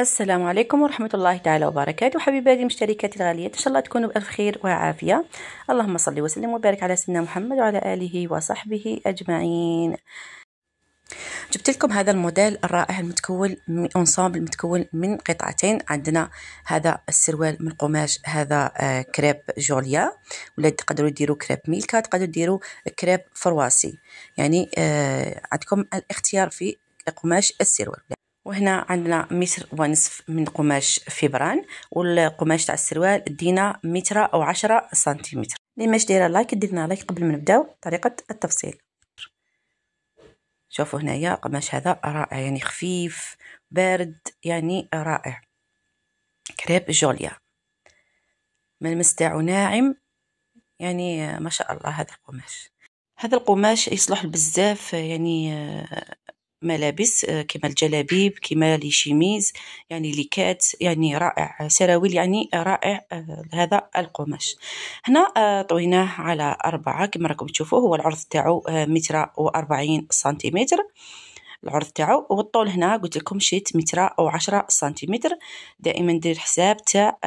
السلام عليكم ورحمة الله تعالى وبركاته حبيباتي مشتركاتي الغاليات إن شاء الله تكونوا بألف خير وعافية اللهم صل وسلم وبارك على سيدنا محمد وعلى آله وصحبه أجمعين جبت لكم هذا الموديل الرائع المتكون من أنصاب المتكون من قطعتين عندنا هذا السروال من قماش هذا آه، كريب جوليا ولا تقدروا ديروا كريب ميلكا تقدروا ديروا كريب فرواسي يعني آه، عندكم الاختيار في قماش السروال وهنا عندنا متر ونصف من قماش فيبران والقماش تاع السروال دينا متر او عشرة سنتيمتر اللي ماش دايره لايك ديرنا لايك قبل ما نبداو طريقه التفصيل شوفوا هنايا قماش هذا رائع يعني خفيف بارد يعني رائع كريب جوليا ملمس تاعو ناعم يعني ما شاء الله هذا القماش هذا القماش يصلح لبزاف يعني ملابس آه، كما الجلابيب كما لي شيميز يعني ليكات يعني رائع سراويل يعني رائع آه، هذا القماش هنا آه، طويناه على أربعة كما راكم تشوفوا هو العرض تاعو متر وأربعين سنتيمتر العرض تاعو والطول هنا قلت لكم شيت متر او عشرة سنتيمتر دائما ندير حساب تاع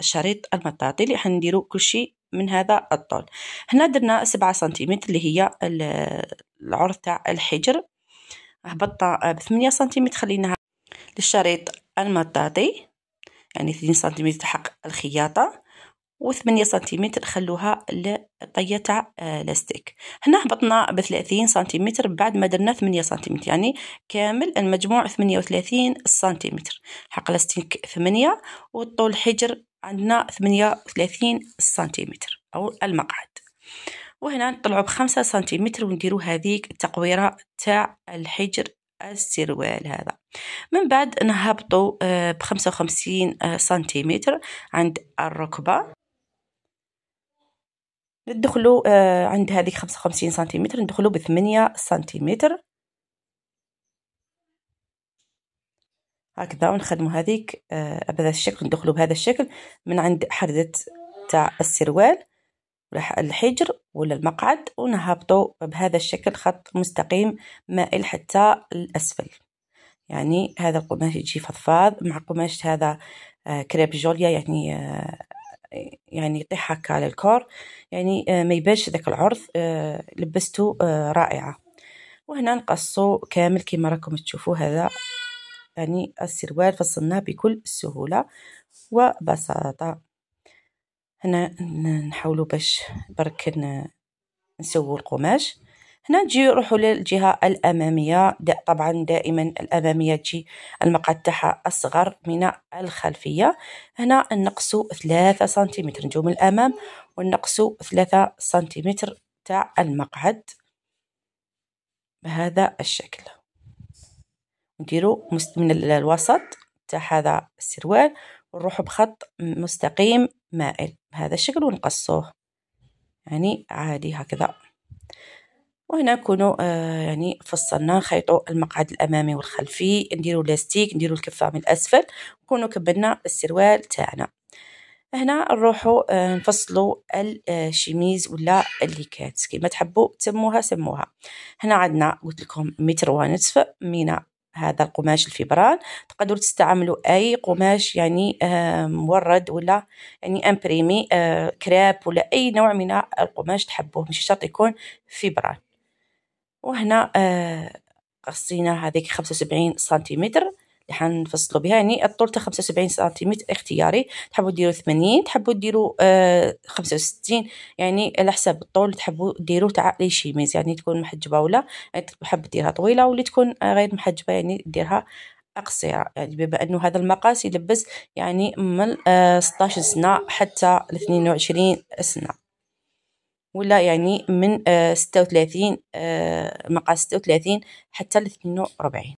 الشريط المطاطي اللي حنديرو كلشي من هذا الطول هنا درنا سبعة سنتيمتر اللي هي العرض تاع الحجر هبطها آه، بثمانية سنتيمتر خليناها للشريط المطاطي يعني اثنين سنتيمتر حق الخياطة وثمانية سنتيمتر خلوها لطية تاع آه، لاستيك هنا هبطنا بثلاثين سنتيمتر بعد ما درنا ثمانية سنتيمتر يعني كامل المجموع ثمانية وثلاثين سنتيمتر حق لاستيك ثمانية والطول حجر عندنا ثمانية وثلاثين سنتيمتر أو المقعد وهنا نطلعوا بخمسة سنتيمتر ونديروا هذيك التقويرة تاع الحجر السروال هذا من بعد نهبطو آه، بخمسة وخمسين آه، سنتيمتر عند الركبة ندخلو آه، عند هذيك خمسة وخمسين سنتيمتر ندخلو بثمانية سنتيمتر هكذا ونخدموا هذيك بهذا الشكل ندخلو بهذا الشكل من عند حردة تاع السروال الحجر ولا المقعد ونهبطه بهذا الشكل خط مستقيم مائل حتى الأسفل يعني هذا القماش يجي فضفاض مع قماش هذا آه، كريب جوليا يعني آه، يعني يطيح هكا على الكور يعني آه، ما يبانش ذاك العرض لبسته رائعة وهنا نقصو كامل كما راكم تشوفوا هذا يعني السروال فصلناه بكل سهولة وبساطة هنا نحاولوا باش برك نسوي القماش هنا نجي نروحوا للجهه الاماميه دا طبعا دائما الاماميه تجي المقعد تاعها اصغر من الخلفيه هنا نقصوا 3 سنتيمتر نجيو من الامام ونقصوا 3 سنتيمتر تاع المقعد بهذا الشكل نديروا من الوسط تاع هذا السروال ونروحوا بخط مستقيم مائل بهذا الشكل ونقصوه يعني عادي هكذا وهنا كونوا آه يعني فصلنا نخيطوا المقعد الامامي والخلفي نديروا لاستيك نديروا الكفه من الاسفل نكونوا كبلنا السروال تاعنا هنا نروحوا آه نفصلوا الشيميز ولا الليكات كيما تحبوا تسموها سموها هنا عندنا قلت لكم متر ونصف من هذا القماش الفبران تقدروا تستعملوا اي قماش يعني آه، مورد ولا يعني امبريمي آه، كراب ولا اي نوع من القماش تحبوه مش شرط يكون فبران وهنا قصينا آه، هذيك 75 سنتيمتر اللي حنفصلوا بها يعني الطول تاع 75 سنتيمتر اختياري تحبوا ديروا 80 تحبوا ديروا آه 65 يعني على حساب الطول اللي تحبوا ديروا تاع لي شيميز يعني تكون محجبه ولا يعني تحب ديرها طويله واللي تكون آه غير محجبه يعني ديرها قصيرة يعني بما أنه هذا المقاس يلبس يعني من آه 16 سنة حتى 22 سنة ولا يعني من آه 36 آه مقاس 36 حتى 42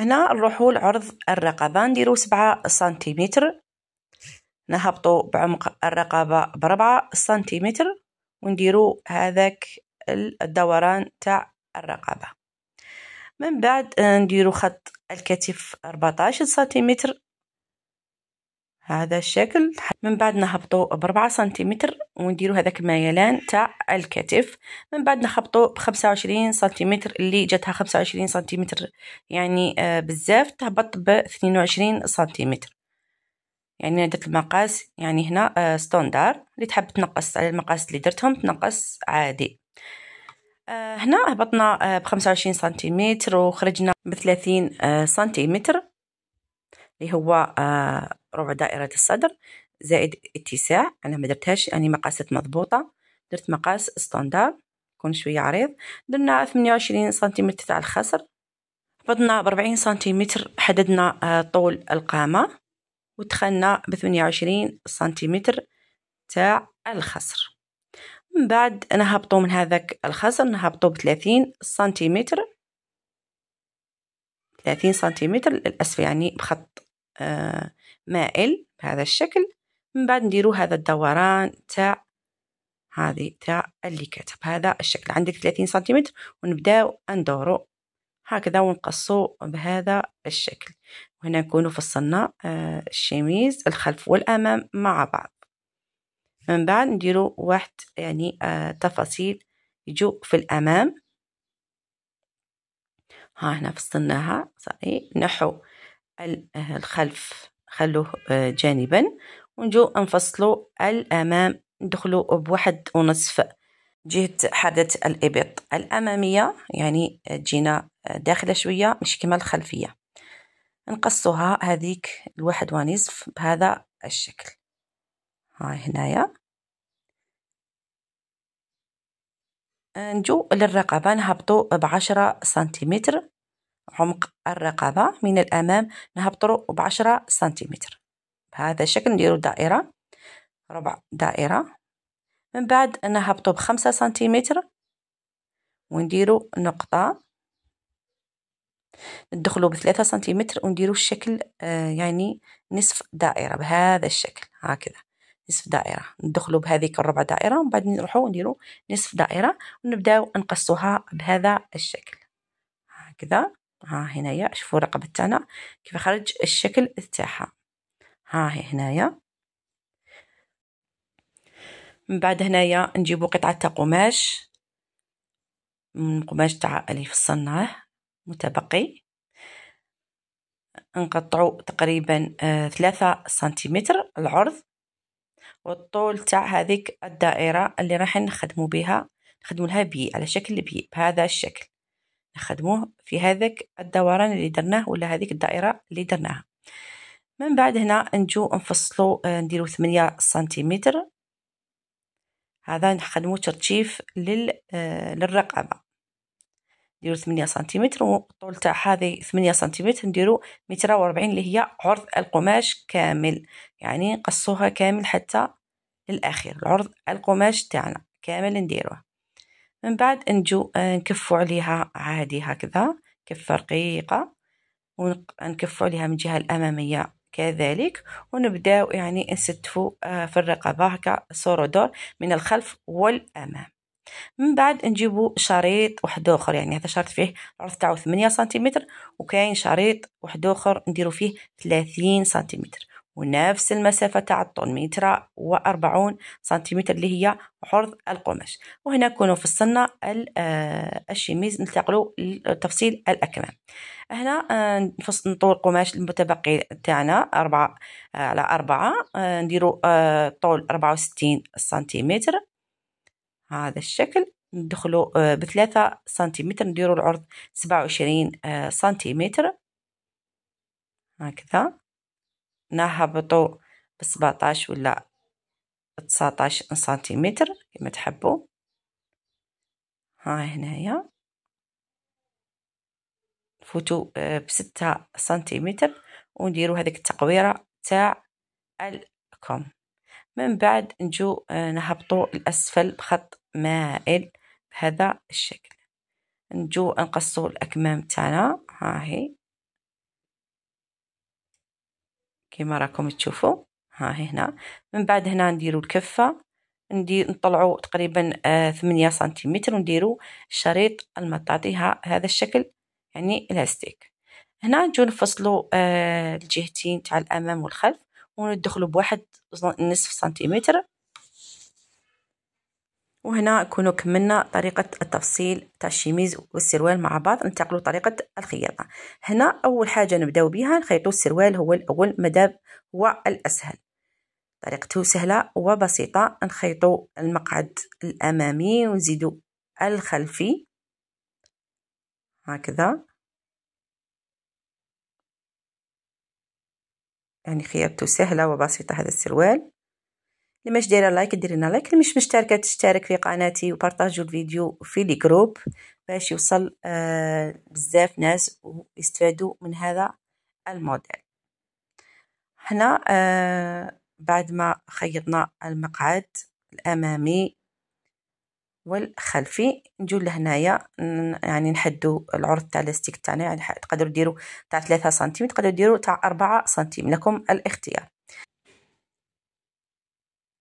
هنا نروحو لعرض الرقبة نديرو سبعة سنتيمتر نهبطو بعمق الرقبة بربعة سنتيمتر ونديرو هذاك الدوران تاع الرقبة من بعد آه، نديرو خط الكتف 14 سنتيمتر هذا الشكل من بعد نهبطو بربعة سنتيمتر ونديرو هذاك الميلان تاع الكتف من بعد نهبطو بخمسة وعشرين سنتيمتر اللي جاتها خمسة وعشرين سنتيمتر يعني آه بزاف تهبط باثنين وعشرين سنتيمتر يعني درت المقاس يعني هنا آه ستوندار اللي تحب تنقص على المقاس اللي درتهم تنقص عادي آه، هنا هبطنا آه، بخمسة وعشرين سنتيمتر وخرجنا بثلاثين آه، سنتيمتر اللي هو آه، ربع دائرة الصدر زائد اتساع أنا ما درتهاش يعني مقاسات مضبوطة درت مقاس ستاندار يكون شوية عريض درنا 28 سنتيمتر تاع الخصر هبطنا ب 40 سنتيمتر حددنا آه، طول القامة ودخلنا ب 28 سنتيمتر تاع الخصر من بعد نهبطو من هذاك الخصر نهبطو ب 30 سنتيمتر 30 سنتيمتر للأسفل يعني بخط آه، مائل بهذا الشكل من بعد نديرو هذا الدوران تاع هذه تاع اللي كتب هذا الشكل عندك 30 سنتيمتر ونبداو ندورو هكذا ونقصو بهذا الشكل وهنا نكون فصلنا آه، الشميز الخلف والامام مع بعض من بعد نديرو واحد يعني آه، تفاصيل يجو في الامام ها هنا فصلناها صحيح نحو الخلف خلوه آه، جانبا ونجو نفصلو الامام ندخلو بواحد ونصف جهة حادة الإبط الأمامية يعني تجينا داخلة شوية مش كما الخلفية نقصوها هذيك الواحد ونصف بهذا الشكل هاي هنايا نجو للرقبة نهبطو بعشرة سنتيمتر عمق الرقبة من الأمام نهبطرو بعشرة سنتيمتر بهذا الشكل نديرو دائرة ربع دائرة من بعد نهبطو بخمسة سنتيمتر ونديرو نقطة ندخلو بثلاثة سنتيمتر ونديرو الشكل آه، يعني نصف دائرة بهذا الشكل هكذا نصف دائرة ندخلو بهذيك الربع دائرة ومن بعد نروحو نديرو نصف دائرة ونبداو نقصوها بهذا الشكل هكذا ها هنايا شوفوا الرقبة تاعنا كيف خرج الشكل تاعها ها هي هنايا من بعد هنايا نجيبو قطعة تاع قماش من قماش تاع أليف الصناع متبقي نقطعو تقريبا آه، ثلاثة سنتيمتر العرض والطول تاع هذيك الدائرة اللي راح نخدمو بها نخدموا لها بي على شكل بي بهذا الشكل نخدموه في هذاك الدوران اللي درناه ولا هذيك الدائره اللي درناها من بعد هنا نجو نفصلو آه، نديرو ثمانية سنتيمتر هذا نخدمو ترتيف لل آه، للرقبه نديرو ثمانية سنتيمتر والطول تاع هذه ثمانية سنتيمتر نديرو متر و اللي هي عرض القماش كامل يعني نقصوها كامل حتى للاخير العرض القماش تاعنا كامل نديروه من بعد نجو نكفو عليها عادي هكذا كفة رقيقة ونكفو عليها من الجهة الأمامية كذلك ونبداو يعني نستفو في الرقبة هكا سورودور من الخلف والأمام من بعد نجيبو شريط واحد اخر يعني هذا شرط فيه العرض تاعو 8 سنتيمتر وكاين شريط واحد اخر نديرو فيه 30 سنتيمتر ونفس المسافة تاع الطول متر وأربعون سنتيمتر اللي هي عرض القماش وهنا نكونوا فصلنا السنة آه، الشميز ننتقلوا لتفصيل الأكمام هنا آه، نفصل نطول القماش المتبقي تاعنا أربعة آه، على أربعة نديرو طول أربعة وستين سنتيمتر هذا الشكل ندخلو بثلاثة سنتيمتر نديرو العرض سبعة وعشرين سنتيمتر هكذا نهبطو ب 17 ولا 19 سنتيمتر كما تحبوا ها هنايا فوتو آه، بستة سنتيمتر ونديرو هذيك التقويرة تاع الكم من بعد نجو آه، نهبطو الأسفل بخط مائل بهذا الشكل نجو نقصو الأكمام تاعنا ها هي كما راكم تشوفوا ها هنا من بعد هنا نديروا الكفه ندير نطلعوا تقريبا آه 8 سنتيمتر ونديروا شريط المطاطي ها هذا الشكل يعني الاستيك هنا نجو نفصلوا آه الجهتين تاع الامام والخلف وندخلوا بواحد نصف سنتيمتر وهنا كونوا كملنا طريقة التفصيل تاع الشيميز والسروال مع بعض ننتقلوا طريقة الخياطة هنا أول حاجة نبداو بها نخيطوا السروال هو الأول مداب هو الأسهل طريقته سهلة وبسيطة نخيطوا المقعد الأمامي ونزيدوا الخلفي هكذا يعني خياطته سهلة وبسيطة هذا السروال اللي مش دايره لايك دير لنا لايك اللي مش مشتركه تشترك في قناتي وبارطاجيو الفيديو في لي جروب باش يوصل آه بزاف ناس ويستفادوا من هذا الموديل هنا آه بعد ما خيطنا المقعد الامامي والخلفي نجو لهنايا يعني نحدو العرض تاع لاستيك تاعنا يعني تقدروا ديروا تاع 3 سنتيم تقدروا ديروا تاع 4 سنتيم لكم الاختيار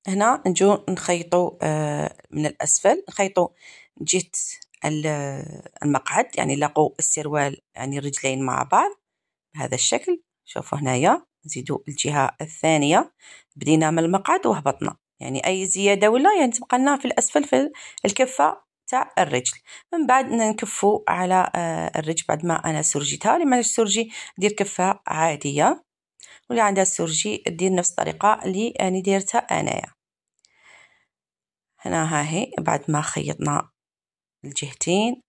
هنا نجو نخيطو آه، من الأسفل نخيطو من جهة المقعد يعني لاقو السروال يعني الرجلين مع بعض بهذا الشكل شوفوا هنايا نزيدو الجهة الثانية بدينا من المقعد وهبطنا يعني أي زيادة ولا يعني تبقى لنا في الأسفل في الكفة تاع الرجل من بعد نكفو على آه، الرجل بعد ما انا سرجيتها اللي ما عندهاش سرجي دير كفه عاديه واللي عندها سرجي دير نفس الطريقه اللي أنا ديرتها انايا هنا ها هي بعد ما خيطنا الجهتين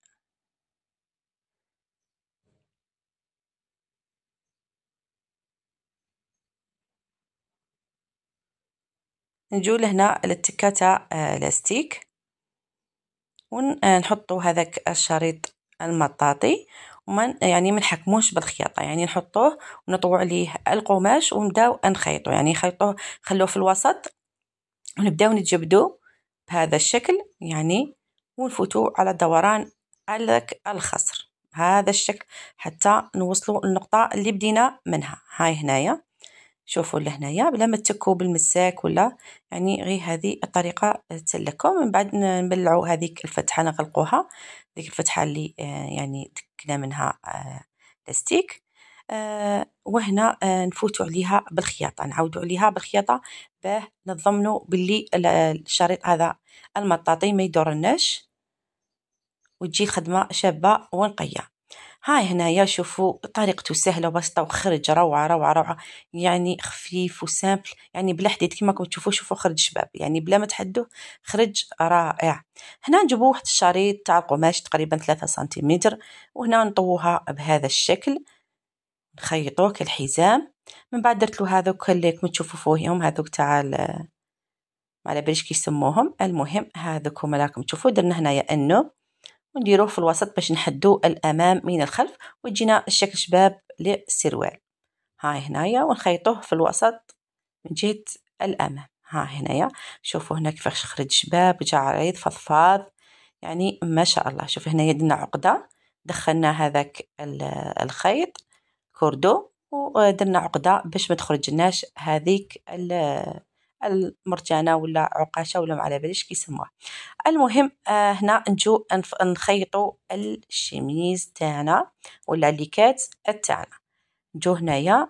نجو لهنا للتكة آه، لاستيك ونحطو آه، هذاك الشريط المطاطي وما يعني ما نحكموش بالخياطه يعني نحطوه ونطوي عليه القماش ونبداو نخيطو يعني نخيطوه خلوه في الوسط ونبداو نتجبدوه بهذا الشكل يعني ونفوتوا على دوران لك الخصر هذا الشكل حتى نوصلوا للنقطة اللي بدينا منها هاي هنايا شوفوا لهنايا بلا ما تكوا بالمساك ولا يعني غير هذه الطريقة تلكم من بعد نبلعوا هذيك الفتحة نغلقوها ذيك الفتحة اللي آه، يعني تكنا منها آه، لاستيك آه، وهنا نفوتوا عليها بالخياطة نعودو عليها بالخياطة باه نضمنوا باللي الشريط هذا المطاطي ما يدورناش وتجي خدمه شابه ونقيه هاي هنايا شوفوا طريقته سهله وبسيطه وخرج روعه روعه روعه يعني خفيف وسامبل يعني بلا حديد كما راكم تشوفوا شوفوا خرج شباب يعني بلا ما تحدوه خرج رائع هنا نجيبوا واحد الشريط تاع القماش تقريبا 3 سنتيمتر وهنا نطوها بهذا الشكل نخيطوه كالحزام من بعد درت له هذوك اللي تشوفوا فوهيهم هذوك تاع ما على باليش كيسموهم المهم هذوك هما راكم تشوفوا درنا هنايا انه ونديروه في الوسط باش نحدو الامام من الخلف وتجينا الشكل شباب للسروال هاي هنايا ونخيطوه في الوسط من جهه الامام ها هنايا شوفوا هنا كيفاش خرج شباب جا عريض فضفاض يعني ما شاء الله شوف هنايا درنا عقده دخلنا هذاك الخيط كوردو ودرنا عقدة باش ما تخرجناش هذيك المرجانة ولا عقاشة ولا ما على باليش كيسموها المهم آه، هنا نجو نخيطو الشميز تاعنا ولا ليكات تاعنا نجو هنايا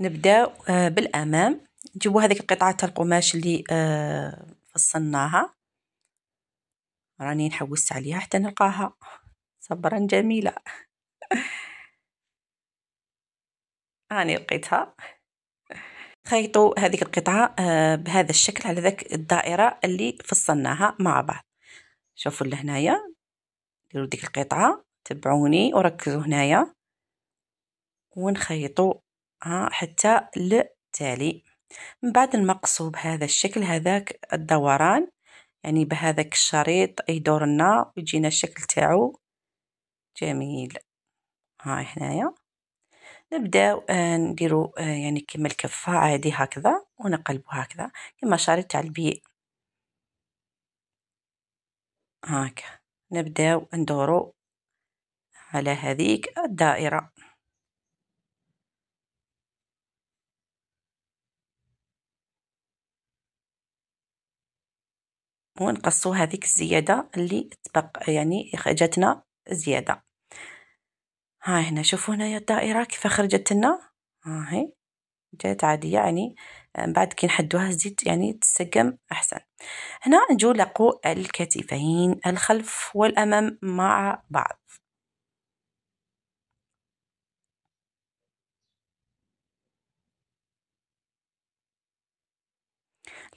نبداو آه بالامام نجيبو هذيك القطعة تاع القماش اللي آه، فصلناها راني نحوس عليها حتى نلقاها صبرا جميلة هاني لقيتها خيطوا هذه القطعة آه، بهذا الشكل على ذاك الدائرة اللي فصلناها مع بعض شوفوا لهنايا ديروا ديك القطعة تبعوني وركزوا هنايا ونخيطوا آه، حتى للتالي من بعد نمقصوا بهذا الشكل هذاك الدوران يعني بهذاك الشريط يدور لنا ويجينا الشكل تاعو جميل هاي هنايا نبداو آه، نديرو آه، يعني كيما الكفه عادي هكذا ونقلبو هكذا كيما شريط تاع البيء هاكا نبداو ندورو على هذيك الدائره ونقصو هذيك الزياده اللي تبقى يعني جاتنا زياده ها هنا شوفوا هنا الدائرة كيف خرجت لنا ها هي جات عادية يعني من آه، بعد كي نحدوها زيد يعني تسقم أحسن هنا نجو لقو الكتفين الخلف والأمام مع بعض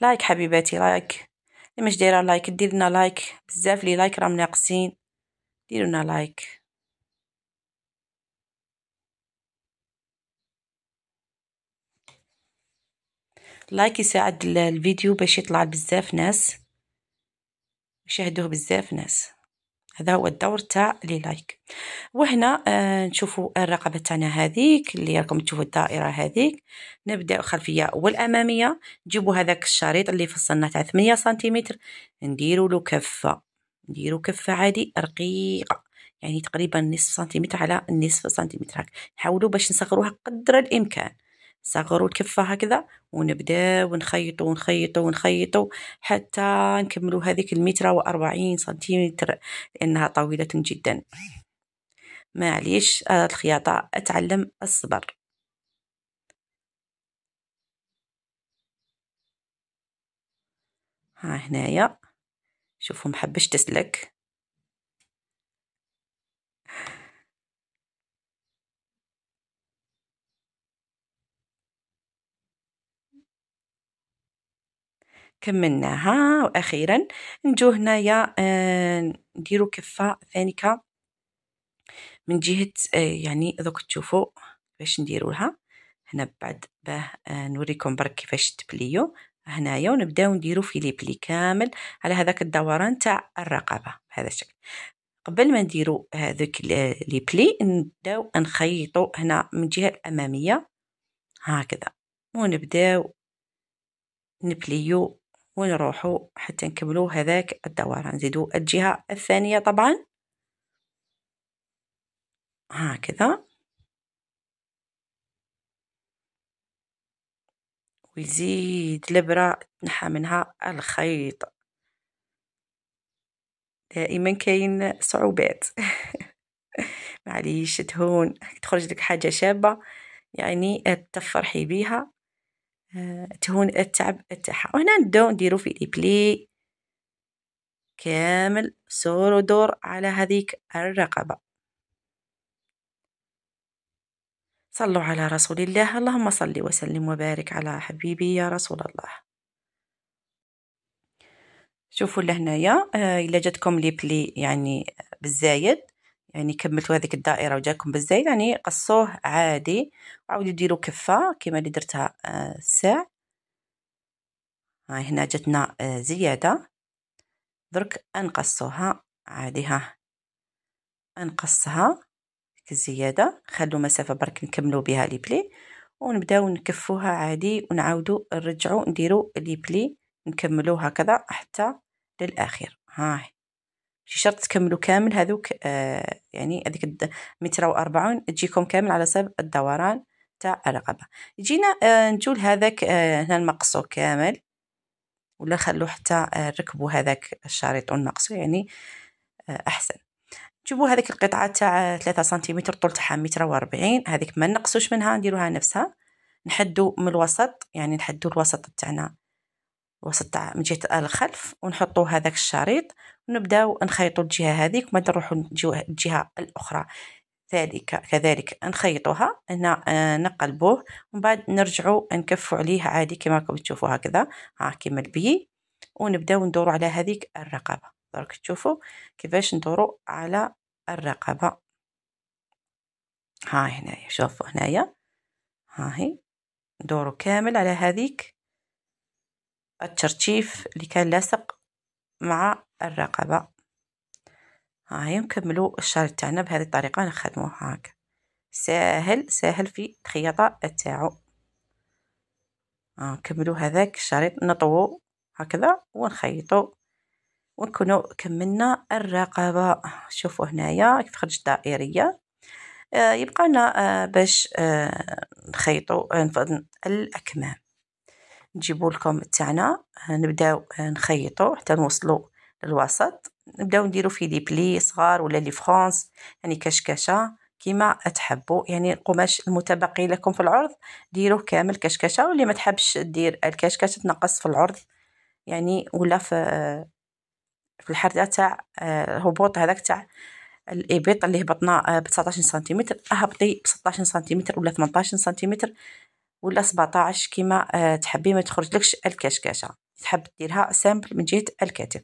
لايك حبيباتي لايك اللي مش دايره لايك دير لنا لايك بزاف لي لايك راه ناقصين ديروا لنا لايك لايك يساعد الفيديو باش يطلع بزاف ناس يشاهدوه بزاف ناس هذا هو الدور تاع لي لايك وهنا آه نشوفوا الرقبه تاعنا هذيك اللي راكم تشوفوا الدائره هذيك نبدا الخلفيه والاماميه نجيبوا هذاك الشريط اللي فصلنا تاع 8 سنتيمتر نديروا له كفه نديروا كفه عادي رقيقه يعني تقريبا نصف سنتيمتر على نصف سنتيمتر هكا نحاولوا باش نصغروها قدر الامكان صغروا الكفة هكذا ونبدا ونخيطو ونخيطو ونخيطو حتى نكملو هذيك المتر وأربعين سنتيمتر لأنها طويلة جدا معليش آه، الخياطة أتعلم الصبر ها هنايا شوفوا محبش تسلك كملناها واخيرا نجو هنايا آه، نديرو كفه ثانيك من جهه آه، يعني دوك تشوفوا باش نديروها هنا بعد باه آه، نوريكم برك كيفاش تبليو هنايا ونبداو نديرو فيلي بلي كامل على هذاك الدوران تاع الرقبه بهذا الشكل قبل ما نديرو هذوك لي بلي نبداو نخيطو هنا من الجهه الاماميه هكذا ونبداو نبليو ونروحوا حتى نكملوا هذاك الدوران نزيدوا الجهة الثانية طبعا هكذا ويزيد الابرة تنحى منها الخيط دائما كاين صعوبات معليش تهون تخرج لك حاجة شابة يعني تفرحي بيها تهون التعب تاعها وهنا نبداو نديرو في ليبلي كامل سور ودور على هذيك الرقبة صلوا على رسول الله اللهم صل وسلم وبارك على حبيبي يا رسول الله شوفوا لهنايا آه، الا جاتكم لي بلي يعني بالزايد يعني كملتوا هذيك الدائرة وجاكم بالزيت يعني قصوه عادي وعاودوا ديروا كفة كما اللي درتها الساع آه، هاي هنا جاتنا آه، زيادة درك انقصوها عادي ها ديك الزيادة خلو مسافة برك نكملو بها لي بلي ونبداو نكفوها عادي ونعاودو نرجعو نديرو لي بلي نكملو هكذا حتى للآخر هاي شرط تكملوا كامل هذوك آه يعني هذيك 240 تجيكم كامل على حسب الدوران تاع الرقبه جينا آه نجو لهذاك آه هنا المقصو كامل ولا خلو حتى آه، ركبوا هذاك الشريط ونقصو يعني آه، احسن جيبوا هذيك القطعه تاع 3 سنتيمتر طول تاعها متر و40 هذيك ما نقصوش منها نديروها نفسها نحدو من الوسط يعني نحدو الوسط تاعنا وسط من جهه الخلف ونحطوا هذاك الشريط ونبداو نخيطو الجهه هذيك وما نروحو الجهه الاخرى ذلك كذلك نخيطوها هنا آه، نقلبوه ومن بعد نرجعو نكفو عليه عادي كما راكم تشوفوا هكذا ها كما البي ونبداو ندورو على هذيك الرقبه درك تشوفوا كيفاش ندورو على الرقبه ها هنايا شوفوا هنايا ها هي ندورو كامل على هذيك الترتيف اللي كان لاصق مع الرقبة هاهي نكملو الشريط تاعنا بهذه الطريقه نخدموه هاك ساهل ساهل في الخياطه تاعو ها نكملو هذاك الشريط نطوو هكذا ونخيطو ونكونوا كملنا الرقبه شوفوا هنايا كيف خرجت دائريه آه، يبقى لنا آه، باش آه، نخيطو الاكمام نجيبو لكم تاعنا نبداو نخيطو حتى نوصلو للوسط نبداو نديرو فيه دي بلي صغار ولا لي فرونس يعني كشكشه كيما تحبوا يعني القماش المتبقي لكم في العرض ديروه كامل كشكشه واللي ما تحبش دير الكشكشه تنقص في العرض يعني ولا في في الحرده تاع الهبوط آه، هذاك تاع الابط اللي هبطنا آه، ب 19 سنتيمتر اهبطي ب 16 سنتيمتر ولا 18 سنتيمتر ولا 17 كيما آه، تحبي ما تخرجلكش الكشكشه تحب ديرها سامبل من جهه الكتف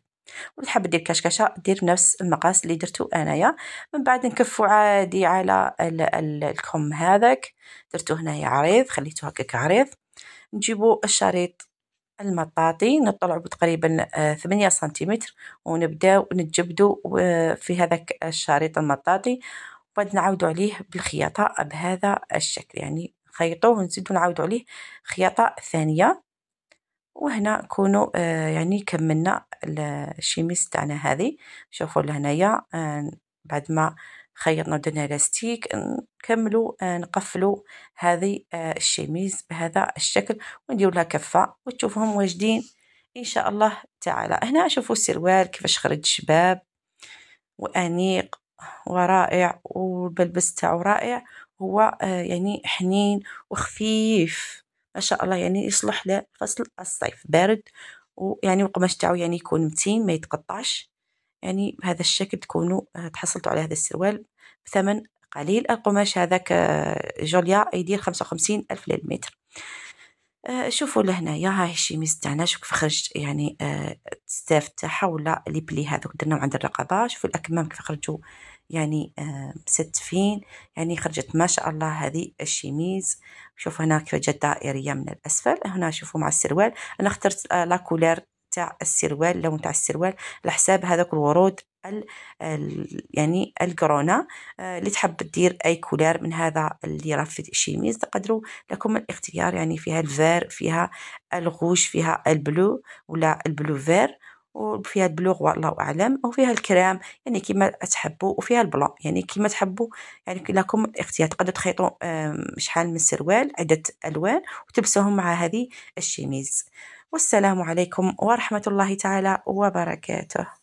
وتحب تحب دير كشكشه دير نفس المقاس اللي درتو انايا من بعد نكفو عادي على الكم هذاك درتو هنايا عريض خليته هكاك عريض نجيبو الشريط المطاطي نطلعو بتقريبا آه، ثمانية سنتيمتر ونبدأ نتجبدو في هذاك الشريط المطاطي وبعد نعاودو عليه بالخياطه بهذا الشكل يعني نخيطوه ونزيدو نعاودو عليه خياطه ثانيه وهنا كونوا آه يعني كملنا الشيميس تاعنا هذه شوفوا لهنايا آه بعد ما خيطنا ودرنا لاستيك نكملوا آه نقفلوا هذه آه الشيميز بهذا الشكل ونديروا لها كفه وتشوفهم واجدين ان شاء الله تعالى هنا شوفوا السروال كيفاش خرج شباب وانيق ورائع والبلبس تاعو رائع هو آه، يعني حنين وخفيف ما شاء الله يعني يصلح لفصل الصيف بارد ويعني القماش تاعو يعني يكون متين ما يتقطعش يعني بهذا الشكل تكونوا آه، تحصلتوا على هذا السروال بثمن قليل القماش هذاك آه، جوليا يدير خمسة وخمسين ألف للمتر شوفوا لهنايا ها الشيميز تاعنا شوف كيف خرجت يعني الستاف تاعها ولا لي بلي هذوك درناهم عند الرقبه شوفوا الاكمام كيف خرجوا يعني آه، ستفين يعني خرجت ما شاء الله هذه الشيميز شوف هنا كيف جات دائرية من الأسفل هنا شوفوا مع السروال أنا اخترت آه، لاكولير تاع السروال اللون تاع السروال لحساب هذاك الورود ال يعني الكرونا آه، اللي تحب دير اي كولير من هذا اللي راه في الشيميز تقدروا لكم الاختيار يعني فيها الفير فيها الغوش فيها البلو ولا البلو فير وفيها البلوغ والله اعلم وفيها الكريم يعني كيما تحبوا وفيها البلون يعني كيما تحبوا يعني لكم الاختيار تقدروا تخيطوا شحال من سروال عده الوان وتلبسوهم مع هذه الشيميز والسلام عليكم ورحمه الله تعالى وبركاته